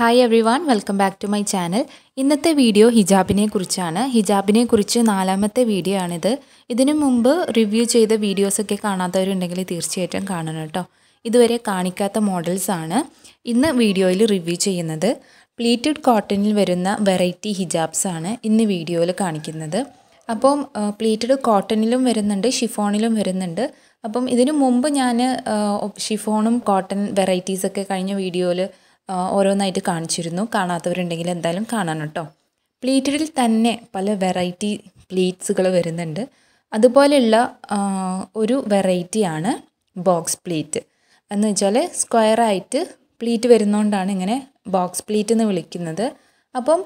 hi every welcome back to my channel ഇന്നത്തെ video ഹിജാബിനെ കുറിച്ചാണ് ഹിജാബിനെ കുറിച്ച് നാലാമത്തെ വീഡിയോ ആണിത് ഇതിനു മുമ്പ് റിവ്യൂ ചെയ്ത വീഡിയോസൊക്കെ കാണാത്തവരുണ്ടെങ്കിൽ തീർച്ചയായിട്ടും കാണണം കേട്ടോ ഇതുവരെ കാണിക്കാത്ത മോഡൽസ് ആണ് ഇന്ന് വീഡിയോയിൽ റിവ്യൂ ചെയ്യുന്നത് പ്ലീറ്റഡ് കോട്ടണിൽ വരുന്ന വെറൈറ്റി ഹിജാബ്സ് ആണ് ഇന്ന് വീഡിയോയിൽ കാണിക്കുന്നത് അപ്പം പ്ലീറ്റഡ് കോട്ടണിലും വരുന്നുണ്ട് ഷിഫോണിലും വരുന്നുണ്ട് അപ്പം ഇതിനു മുമ്പ് ഞാൻ ഷിഫോണും കോട്ടൺ വെറൈറ്റീസൊക്കെ കഴിഞ്ഞ വീഡിയോയിൽ ഓരോന്നായിട്ട് കാണിച്ചിരുന്നു കാണാത്തവരുണ്ടെങ്കിൽ എന്തായാലും കാണാൻ കേട്ടോ പ്ലീറ്റഡിൽ തന്നെ പല വെറൈറ്റി പ്ലീറ്റ്സുകൾ വരുന്നുണ്ട് അതുപോലെയുള്ള ഒരു വെറൈറ്റിയാണ് ബോക്സ് പ്ലീറ്റ് എന്ന് വെച്ചാൽ സ്ക്വയറായിട്ട് പ്ലീറ്റ് വരുന്നതുകൊണ്ടാണ് ഇങ്ങനെ ബോക്സ് പ്ലീറ്റ് എന്ന് വിളിക്കുന്നത് അപ്പം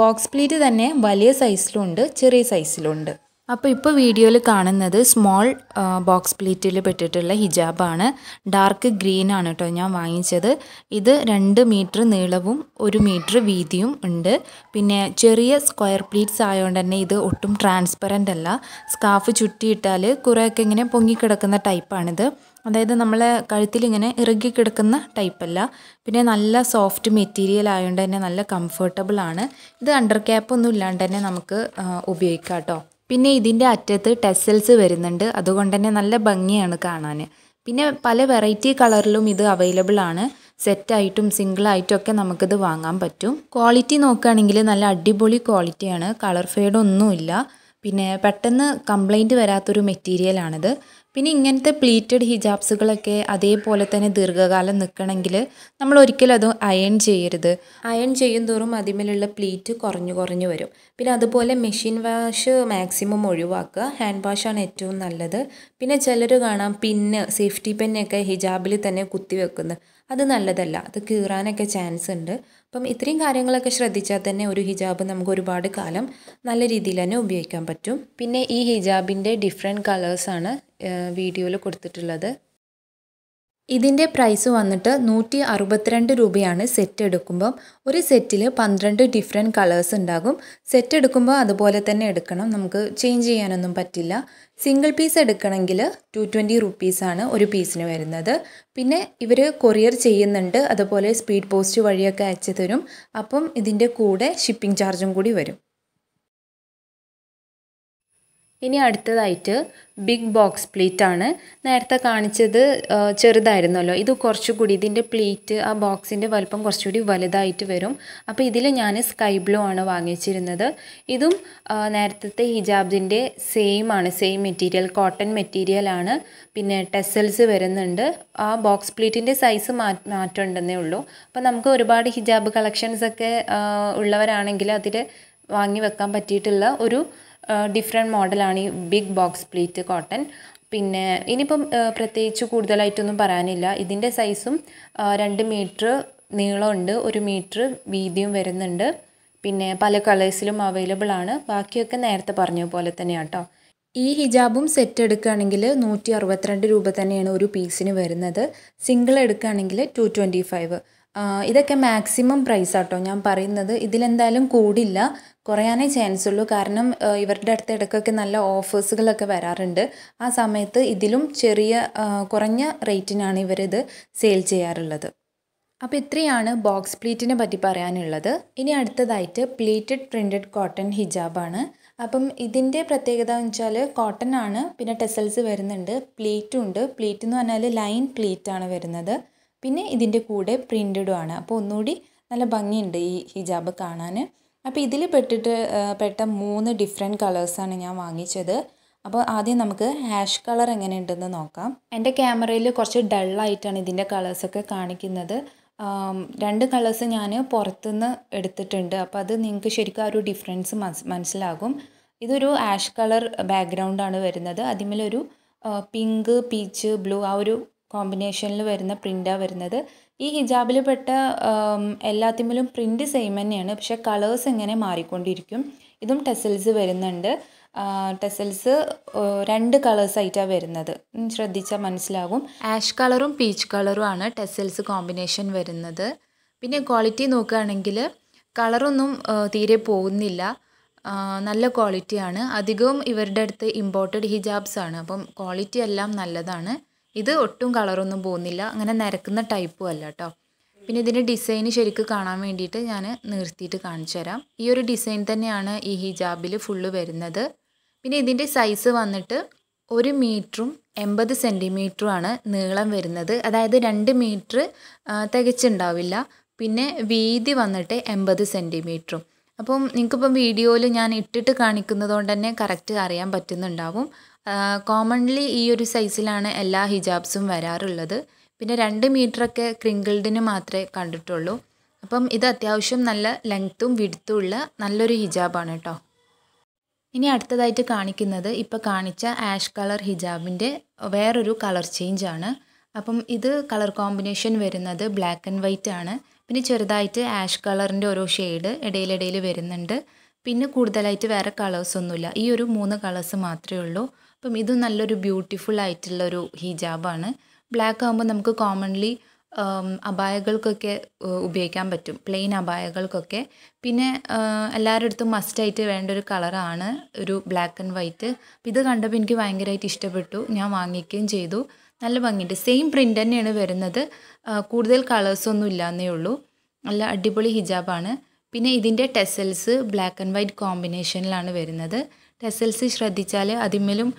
ബോക്സ് പ്ലീറ്റ് തന്നെ വലിയ സൈസിലുണ്ട് ചെറിയ സൈസിലുണ്ട് അപ്പോൾ ഇപ്പോൾ വീഡിയോയിൽ കാണുന്നത് സ്മോൾ ബോക്സ് പ്ലീറ്റിൽ പെട്ടിട്ടുള്ള ഹിജാബാണ് ഡാർക്ക് ഗ്രീൻ ആണ് കേട്ടോ ഞാൻ വാങ്ങിച്ചത് ഇത് രണ്ട് മീറ്റർ നീളവും ഒരു മീറ്റർ വീതിയും ഉണ്ട് പിന്നെ ചെറിയ സ്ക്വയർ പ്ലീറ്റ്സ് ആയതുകൊണ്ട് തന്നെ ഇത് ഒട്ടും ട്രാൻസ്പെറൻ്റ് അല്ല സ്കാഫ് ചുറ്റിയിട്ടാൽ കുറേയൊക്കെ ഇങ്ങനെ പൊങ്ങിക്കിടക്കുന്ന ടൈപ്പാണിത് അതായത് നമ്മളെ കഴുത്തിൽ ഇങ്ങനെ ഇറുകി കിടക്കുന്ന ടൈപ്പല്ല പിന്നെ നല്ല സോഫ്റ്റ് മെറ്റീരിയൽ ആയതുകൊണ്ട് തന്നെ നല്ല കംഫർട്ടബിൾ ആണ് ഇത് അണ്ടർ ക്യാപ്പ് ഒന്നും ഇല്ലാണ്ട് തന്നെ നമുക്ക് ഉപയോഗിക്കാം കേട്ടോ പിന്നെ ഇതിൻ്റെ അറ്റത്ത് ടെസൽസ് വരുന്നുണ്ട് അതുകൊണ്ട് തന്നെ നല്ല ഭംഗിയാണ് കാണാൻ പിന്നെ പല വെറൈറ്റി കളറിലും ഇത് അവൈലബിൾ ആണ് സെറ്റായിട്ടും സിംഗിളായിട്ടും ഒക്കെ നമുക്കിത് വാങ്ങാൻ പറ്റും ക്വാളിറ്റി നോക്കുകയാണെങ്കിൽ നല്ല അടിപൊളി ക്വാളിറ്റിയാണ് കളർ ഒന്നുമില്ല പിന്നെ പെട്ടെന്ന് കംപ്ലൈൻറ്റ് വരാത്തൊരു മെറ്റീരിയലാണിത് പിന്നെ ഇങ്ങനത്തെ പ്ലീറ്റഡ് ഹിജാബ്സുകളൊക്കെ അതേപോലെ തന്നെ ദീർഘകാലം നിൽക്കണമെങ്കിൽ നമ്മൾ ഒരിക്കലും അത് അയൺ ചെയ്യരുത് അയൺ ചെയ്യും തോറും അതിമേലുള്ള പ്ലീറ്റ് കുറഞ്ഞു കുറഞ്ഞു വരും പിന്നെ അതുപോലെ മെഷീൻ വാഷ് മാക്സിമം ഒഴിവാക്കുക ഹാൻഡ് വാഷാണ് ഏറ്റവും നല്ലത് പിന്നെ ചിലർ കാണാം പിന്ന് സേഫ്റ്റി പെന്നൊക്കെ ഹിജാബിൽ തന്നെ കുത്തി വെക്കുന്നത് അത് നല്ലതല്ല അത് കീറാനൊക്കെ ചാൻസ് ഉണ്ട് അപ്പം ഇത്രയും കാര്യങ്ങളൊക്കെ ശ്രദ്ധിച്ചാൽ തന്നെ ഒരു ഹിജാബ് നമുക്ക് ഒരുപാട് കാലം നല്ല രീതിയിൽ തന്നെ ഉപയോഗിക്കാൻ പറ്റും പിന്നെ ഈ ഹിജാബിൻ്റെ ഡിഫറെൻറ്റ് കളേഴ്സാണ് വീഡിയോയിൽ കൊടുത്തിട്ടുള്ളത് ഇതിൻ്റെ പ്രൈസ് വന്നിട്ട് നൂറ്റി അറുപത്തിരണ്ട് രൂപയാണ് സെറ്റ് എടുക്കുമ്പം ഒരു സെറ്റിൽ പന്ത്രണ്ട് ഡിഫറെൻറ്റ് കളേഴ്സ് ഉണ്ടാകും സെറ്റ് എടുക്കുമ്പോൾ അതുപോലെ തന്നെ എടുക്കണം നമുക്ക് ചേഞ്ച് ചെയ്യാനൊന്നും പറ്റില്ല സിംഗിൾ പീസ് എടുക്കണമെങ്കിൽ ടു ട്വൻറ്റി റുപ്പീസാണ് ഒരു പീസിന് വരുന്നത് പിന്നെ ഇവർ കൊറിയർ ചെയ്യുന്നുണ്ട് അതുപോലെ സ്പീഡ് പോസ്റ്റ് വഴിയൊക്കെ അയച്ചു തരും അപ്പം ഇതിൻ്റെ കൂടെ ഷിപ്പിംഗ് ചാർജും കൂടി വരും ഇനി അടുത്തതായിട്ട് ബിഗ് ബോക്സ് പ്ലീറ്റ് ആണ് നേരത്തെ കാണിച്ചത് ചെറുതായിരുന്നല്ലോ ഇത് കുറച്ചുകൂടി ഇതിൻ്റെ പ്ലീറ്റ് ആ ബോക്സിൻ്റെ വലുപ്പം കുറച്ചുകൂടി വലുതായിട്ട് വരും അപ്പോൾ ഇതിൽ ഞാൻ സ്കൈ ബ്ലൂ ആണ് വാങ്ങിച്ചിരുന്നത് ഇതും നേരത്തെ ഹിജാബിൻ്റെ സെയിം ആണ് സെയിം മെറ്റീരിയൽ കോട്ടൺ മെറ്റീരിയൽ ആണ് പിന്നെ ടെസൽസ് വരുന്നുണ്ട് ആ ബോക്സ് പ്ലീറ്റിൻ്റെ സൈസ് മാ മാറ്റമുണ്ടെന്നേ ഉള്ളൂ അപ്പോൾ നമുക്ക് ഒരുപാട് ഹിജാബ് കളക്ഷൻസൊക്കെ ഉള്ളവരാണെങ്കിൽ അതിൽ വാങ്ങി വെക്കാൻ പറ്റിയിട്ടുള്ള ഒരു ഡിഫറെൻറ്റ് മോഡലാണ് ഈ ബിഗ് ബോക്സ് പ്ലീറ്റ് കോട്ടൺ പിന്നെ ഇനിയിപ്പം പ്രത്യേകിച്ച് കൂടുതലായിട്ടൊന്നും പറയാനില്ല ഇതിൻ്റെ സൈസും രണ്ട് മീറ്റർ നീളമുണ്ട് ഒരു മീറ്റർ വീതിയും വരുന്നുണ്ട് പിന്നെ പല കളേഴ്സിലും അവൈലബിൾ ആണ് ബാക്കിയൊക്കെ നേരത്തെ പറഞ്ഞ പോലെ തന്നെയാണ് കേട്ടോ ഈ ഹിജാബും സെറ്റ് എടുക്കുകയാണെങ്കിൽ നൂറ്റി അറുപത്തിരണ്ട് രൂപ തന്നെയാണ് ഒരു പീസിന് വരുന്നത് സിംഗിൾ എടുക്കുകയാണെങ്കിൽ ടു ട്വൻറ്റി ഫൈവ് ഇതൊക്കെ മാക്സിമം പ്രൈസ് ആട്ടോ ഞാൻ പറയുന്നത് ഇതിലെന്തായാലും കൂടില്ല കുറയാനേ ചാൻസ് ഉള്ളൂ കാരണം ഇവരുടെ അടുത്ത് ഇടയ്ക്കൊക്കെ നല്ല ഓഫേഴ്സുകളൊക്കെ വരാറുണ്ട് ആ സമയത്ത് ഇതിലും ചെറിയ കുറഞ്ഞ റേറ്റിനാണ് ഇവരിത് സെയിൽ ചെയ്യാറുള്ളത് അപ്പോൾ ഇത്രയാണ് ബോക്സ് പ്ലീറ്റിനെ പറ്റി പറയാനുള്ളത് ഇനി അടുത്തതായിട്ട് പ്ലീറ്റഡ് പ്രിൻറ്റഡ് കോട്ടൺ ഹിജാബാണ് അപ്പം ഇതിൻ്റെ പ്രത്യേകത എന്ന് വെച്ചാൽ കോട്ടൺ ആണ് പിന്നെ ടെസൽസ് വരുന്നുണ്ട് പ്ലീറ്റും ഉണ്ട് പ്ലീറ്റ് എന്ന് പറഞ്ഞാൽ ലൈൻ പ്ലീറ്റാണ് ആണ് വരുന്നത് പിന്നെ ഇതിൻ്റെ കൂടെ പ്രിൻറ്റഡുമാണ് അപ്പോൾ ഒന്നുകൂടി നല്ല ഭംഗിയുണ്ട് ഈ ഹിജാബ് കാണാൻ അപ്പോൾ ഇതിൽ പെട്ടിട്ട് പെട്ട മൂന്ന് ഡിഫറെൻ്റ് കളേഴ്സാണ് ഞാൻ വാങ്ങിച്ചത് അപ്പോൾ ആദ്യം നമുക്ക് ഹാഷ് കളർ എങ്ങനെയുണ്ടെന്ന് നോക്കാം എൻ്റെ ക്യാമറയിൽ കുറച്ച് ഡള്ളായിട്ടാണ് ഇതിൻ്റെ കളേഴ്സൊക്കെ കാണിക്കുന്നത് രണ്ട് കളേഴ്സ് ഞാൻ പുറത്തുനിന്ന് എടുത്തിട്ടുണ്ട് അപ്പോൾ അത് നിങ്ങൾക്ക് ശരിക്കും ആ ഒരു ഡിഫറൻസ് മനസ്സിലാകും ഇതൊരു ആഷ് കളർ ബാക്ക്ഗ്രൗണ്ടാണ് വരുന്നത് അതിമേലൊരു പിങ്ക് പീച്ച് ബ്ലൂ ആ ഒരു കോമ്പിനേഷനിൽ വരുന്ന പ്രിൻ്റാണ് വരുന്നത് ഈ ഹിജാബിൽ പെട്ട എല്ലാത്തിലും പ്രിൻ്റ് സെയിം തന്നെയാണ് പക്ഷേ കളേഴ്സ് ഇങ്ങനെ മാറിക്കൊണ്ടിരിക്കും ഇതും ടെസൽസ് വരുന്നുണ്ട് ടെസൽസ് രണ്ട് കളേഴ്സായിട്ടാണ് വരുന്നത് ശ്രദ്ധിച്ചാൽ മനസ്സിലാകും ആഷ് കളറും പീച്ച് കളറും ആണ് ടെസൽസ് കോമ്പിനേഷൻ വരുന്നത് പിന്നെ ക്വാളിറ്റി നോക്കുകയാണെങ്കിൽ കളറൊന്നും തീരെ പോകുന്നില്ല നല്ല ക്വാളിറ്റിയാണ് അധികവും ഇവരുടെ അടുത്ത് ഇമ്പോർട്ടഡ് ഹിജാബ്സ് ആണ് അപ്പം ക്വാളിറ്റി എല്ലാം നല്ലതാണ് ഇത് ഒട്ടും കളറൊന്നും പോകുന്നില്ല അങ്ങനെ നിരക്കുന്ന ടൈപ്പും അല്ല കേട്ടോ പിന്നെ ഇതിൻ്റെ ഡിസൈൻ ശരിക്ക് കാണാൻ വേണ്ടിയിട്ട് ഞാൻ നിർത്തിയിട്ട് കാണിച്ചു തരാം ഈ ഒരു ഡിസൈൻ തന്നെയാണ് ഈ ഹിജാബിൽ ഫുള്ള് വരുന്നത് പിന്നെ ഇതിൻ്റെ സൈസ് വന്നിട്ട് ഒരു മീറ്ററും എൺപത് ആണ് നീളം വരുന്നത് അതായത് രണ്ട് മീറ്റർ തികച്ചുണ്ടാവില്ല പിന്നെ വീതി വന്നിട്ട് എൺപത് സെൻറ്റിമീറ്ററും അപ്പം നിങ്ങൾക്കിപ്പം വീഡിയോയിൽ ഞാൻ ഇട്ടിട്ട് കാണിക്കുന്നത് കൊണ്ട് തന്നെ കറക്റ്റ് അറിയാൻ പറ്റുന്നുണ്ടാവും കോമൺലി ഈ ഒരു സൈസിലാണ് എല്ലാ ഹിജാബ്സും വരാറുള്ളത് പിന്നെ രണ്ട് മീറ്ററൊക്കെ ക്രിങ്കിൾഡിന് മാത്രമേ കണ്ടിട്ടുള്ളൂ അപ്പം ഇത് അത്യാവശ്യം നല്ല ലെങ്ത്തും വിടുത്തും ഉള്ള നല്ലൊരു ഹിജാബാണ് കേട്ടോ ഇനി അടുത്തതായിട്ട് കാണിക്കുന്നത് ഇപ്പോൾ കാണിച്ച ആഷ് കളർ ഹിജാബിൻ്റെ വേറൊരു കളർ ചേഞ്ച് ആണ് അപ്പം ഇത് കളർ കോമ്പിനേഷൻ വരുന്നത് ബ്ലാക്ക് ആൻഡ് വൈറ്റ് ആണ് പിന്നെ ചെറുതായിട്ട് ആഷ് കളറിൻ്റെ ഓരോ ഷെയ്ഡ് ഇടയിലിടയിൽ വരുന്നുണ്ട് പിന്നെ കൂടുതലായിട്ട് വേറെ കളേഴ്സൊന്നുമില്ല ഈ ഒരു മൂന്ന് കളേഴ്സ് മാത്രമേ ഉള്ളൂ അപ്പം ഇത് നല്ലൊരു ബ്യൂട്ടിഫുൾ ആയിട്ടുള്ള ഒരു ഹിജാബാണ് ബ്ലാക്ക് ആകുമ്പോൾ നമുക്ക് കോമൺലി അബായകൾക്കൊക്കെ ഉപയോഗിക്കാൻ പറ്റും പ്ലെയിൻ അബായകൾക്കൊക്കെ പിന്നെ എല്ലാവരുടെ അടുത്തും മസ്റ്റായിട്ട് വേണ്ട ഒരു കളറാണ് ഒരു ബ്ലാക്ക് ആൻഡ് വൈറ്റ് ഇത് കണ്ടപ്പോൾ എനിക്ക് ഭയങ്കരമായിട്ട് ഇഷ്ടപ്പെട്ടു ഞാൻ വാങ്ങിക്കുകയും ചെയ്തു നല്ല ഭംഗിയുണ്ട് സെയിം പ്രിൻ്റ് തന്നെയാണ് വരുന്നത് കൂടുതൽ കളേഴ്സൊന്നും ഇല്ലാന്നേ ഉള്ളൂ നല്ല അടിപൊളി ഹിജാബാണ് പിന്നെ ഇതിൻ്റെ ടെസൽസ് ബ്ലാക്ക് ആൻഡ് വൈറ്റ് കോമ്പിനേഷനിലാണ് വരുന്നത് ടെസൽസ് ശ്രദ്ധിച്ചാൽ അതിന്മേലും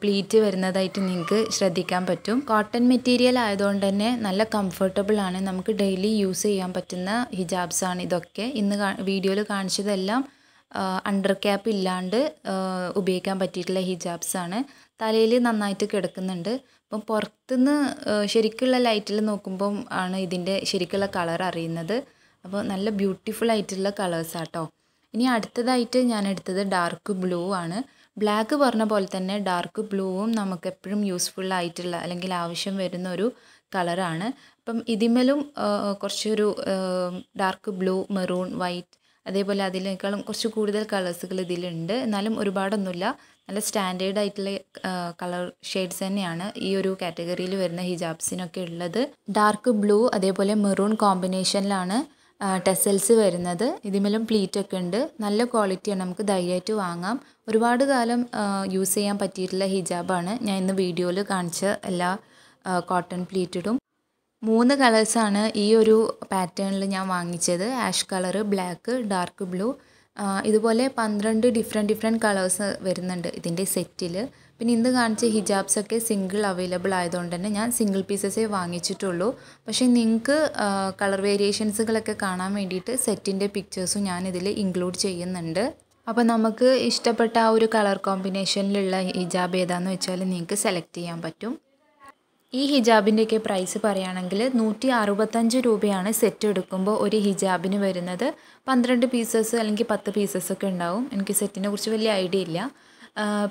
പ്ലീറ്റ് വരുന്നതായിട്ട് നിങ്ങൾക്ക് ശ്രദ്ധിക്കാൻ പറ്റും കോട്ടൺ മെറ്റീരിയൽ ആയതുകൊണ്ട് തന്നെ നല്ല കംഫർട്ടബിൾ ആണ് നമുക്ക് ഡെയിലി യൂസ് ചെയ്യാൻ പറ്റുന്ന ഹിജാബ്സാണ് ഇതൊക്കെ ഇന്ന് വീഡിയോയിൽ കാണിച്ചതെല്ലാം അണ്ടർ ക്യാപ്പ് ഇല്ലാണ്ട് ഉപയോഗിക്കാൻ പറ്റിയിട്ടുള്ള ഹിജാബ്സാണ് തലയിൽ നന്നായിട്ട് കിടക്കുന്നുണ്ട് അപ്പം പുറത്തുനിന്ന് ശരിക്കുള്ള ലൈറ്റിൽ നോക്കുമ്പം ആണ് ഇതിൻ്റെ ശരിക്കുള്ള കളർ അറിയുന്നത് അപ്പോൾ നല്ല ബ്യൂട്ടിഫുൾ ആയിട്ടുള്ള കളേഴ്സാട്ടോ ഇനി അടുത്തതായിട്ട് ഞാൻ എടുത്തത് ഡാർക്ക് ബ്ലൂ ആണ് ബ്ലാക്ക് പറഞ്ഞ പോലെ തന്നെ ഡാർക്ക് ബ്ലൂവും നമുക്ക് എപ്പോഴും യൂസ്ഫുൾ ആയിട്ടുള്ള അല്ലെങ്കിൽ ആവശ്യം വരുന്ന ഒരു കളറാണ് അപ്പം ഇതിമേലും കുറച്ചൊരു ഡാർക്ക് ബ്ലൂ മെറൂൺ വൈറ്റ് അതേപോലെ അതിനേക്കാളും കുറച്ച് കൂടുതൽ കളേഴ്സുകൾ ഇതിലുണ്ട് എന്നാലും ഒരുപാടൊന്നുമില്ല നല്ല സ്റ്റാൻഡേർഡ് ആയിട്ടുള്ള കളർ ഷെയ്ഡ്സ് തന്നെയാണ് ഈ ഒരു കാറ്റഗറിയിൽ വരുന്ന ഹിജാബ്സിനൊക്കെ ഉള്ളത് ഡാർക്ക് ബ്ലൂ അതേപോലെ മെറൂൺ കോമ്പിനേഷനിലാണ് ടെസൽസ് വരുന്നത് ഇതിമേലും ഒക്കെ ഉണ്ട് നല്ല ക്വാളിറ്റിയാണ് നമുക്ക് ധൈര്യമായിട്ട് വാങ്ങാം ഒരുപാട് കാലം യൂസ് ചെയ്യാൻ പറ്റിയിട്ടുള്ള ഹിജാബാണ് ഞാൻ ഇന്ന് വീഡിയോയിൽ കാണിച്ച എല്ലാ കോട്ടൺ പ്ലീറ്റഡും മൂന്ന് കളേഴ്സാണ് ഈ ഒരു പാറ്റേണിൽ ഞാൻ വാങ്ങിച്ചത് ash colour black dark blue ഇതുപോലെ പന്ത്രണ്ട് ഡിഫറെൻറ്റ് ഡിഫറെൻറ്റ് കളേഴ്സ് വരുന്നുണ്ട് ഇതിൻ്റെ സെറ്റിൽ പിന്നെ ഇന്ന് കാണിച്ച ഹിജാബ്സൊക്കെ സിംഗിൾ അവൈലബിൾ ആയതുകൊണ്ട് തന്നെ ഞാൻ സിംഗിൾ പീസസേ വാങ്ങിച്ചിട്ടുള്ളൂ പക്ഷേ നിങ്ങൾക്ക് കളർ വേരിയേഷൻസുകളൊക്കെ കാണാൻ വേണ്ടിയിട്ട് സെറ്റിൻ്റെ പിക്ചേഴ്സും ഇതിൽ ഇൻക്ലൂഡ് ചെയ്യുന്നുണ്ട് അപ്പോൾ നമുക്ക് ഇഷ്ടപ്പെട്ട ആ ഒരു കളർ കോമ്പിനേഷനിലുള്ള ഹിജാബ് ഏതാണെന്ന് വെച്ചാൽ നിങ്ങൾക്ക് സെലക്ട് ചെയ്യാൻ പറ്റും ഈ ഹിജാബിൻ്റെയൊക്കെ പ്രൈസ് പറയുകയാണെങ്കിൽ നൂറ്റി അറുപത്തഞ്ച് രൂപയാണ് സെറ്റ് എടുക്കുമ്പോൾ ഒരു ഹിജാബിന് വരുന്നത് പന്ത്രണ്ട് പീസസ് അല്ലെങ്കിൽ പത്ത് പീസസ് ഒക്കെ ഉണ്ടാവും എനിക്ക് സെറ്റിനെ കുറിച്ച് വലിയ ഐഡിയ ഇല്ല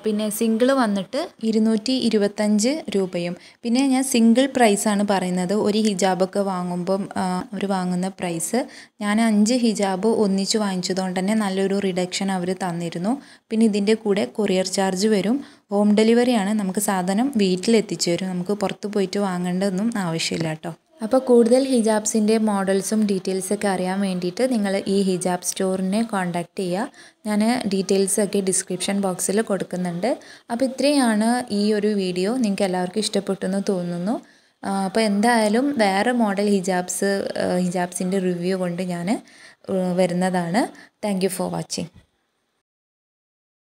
പിന്നെ സിംഗിൾ വന്നിട്ട് ഇരുന്നൂറ്റി ഇരുപത്തഞ്ച് രൂപയും പിന്നെ ഞാൻ സിംഗിൾ പ്രൈസാണ് പറയുന്നത് ഒരു ഹിജാബൊക്കെ വാങ്ങുമ്പം അവർ വാങ്ങുന്ന പ്രൈസ് ഞാൻ അഞ്ച് ഹിജാബ് ഒന്നിച്ച് വാങ്ങിച്ചതുകൊണ്ട് തന്നെ നല്ലൊരു റിഡക്ഷൻ അവർ തന്നിരുന്നു പിന്നെ ഇതിൻ്റെ കൂടെ കൊറിയർ ചാർജ് വരും ഹോം ഡെലിവറിയാണ് നമുക്ക് സാധനം വീട്ടിലെത്തിച്ചു തരും നമുക്ക് പുറത്ത് പോയിട്ട് വാങ്ങേണ്ടതൊന്നും ആവശ്യമില്ല കേട്ടോ അപ്പോൾ കൂടുതൽ ഹിജാബ്സിൻ്റെ മോഡൽസും ഡീറ്റെയിൽസൊക്കെ അറിയാൻ വേണ്ടിയിട്ട് നിങ്ങൾ ഈ ഹിജാബ് സ്റ്റോറിനെ കോൺടാക്റ്റ് ചെയ്യുക ഞാൻ ഡീറ്റെയിൽസൊക്കെ ഡിസ്ക്രിപ്ഷൻ ബോക്സിൽ കൊടുക്കുന്നുണ്ട് അപ്പോൾ ഇത്രയാണ് ഈ ഒരു വീഡിയോ നിങ്ങൾക്ക് എല്ലാവർക്കും ഇഷ്ടപ്പെട്ടു എന്ന് തോന്നുന്നു അപ്പോൾ എന്തായാലും വേറെ മോഡൽ ഹിജാബ്സ് ഹിജാബ്സിൻ്റെ റിവ്യൂ കൊണ്ട് ഞാൻ വരുന്നതാണ് താങ്ക് ഫോർ വാച്ചിങ്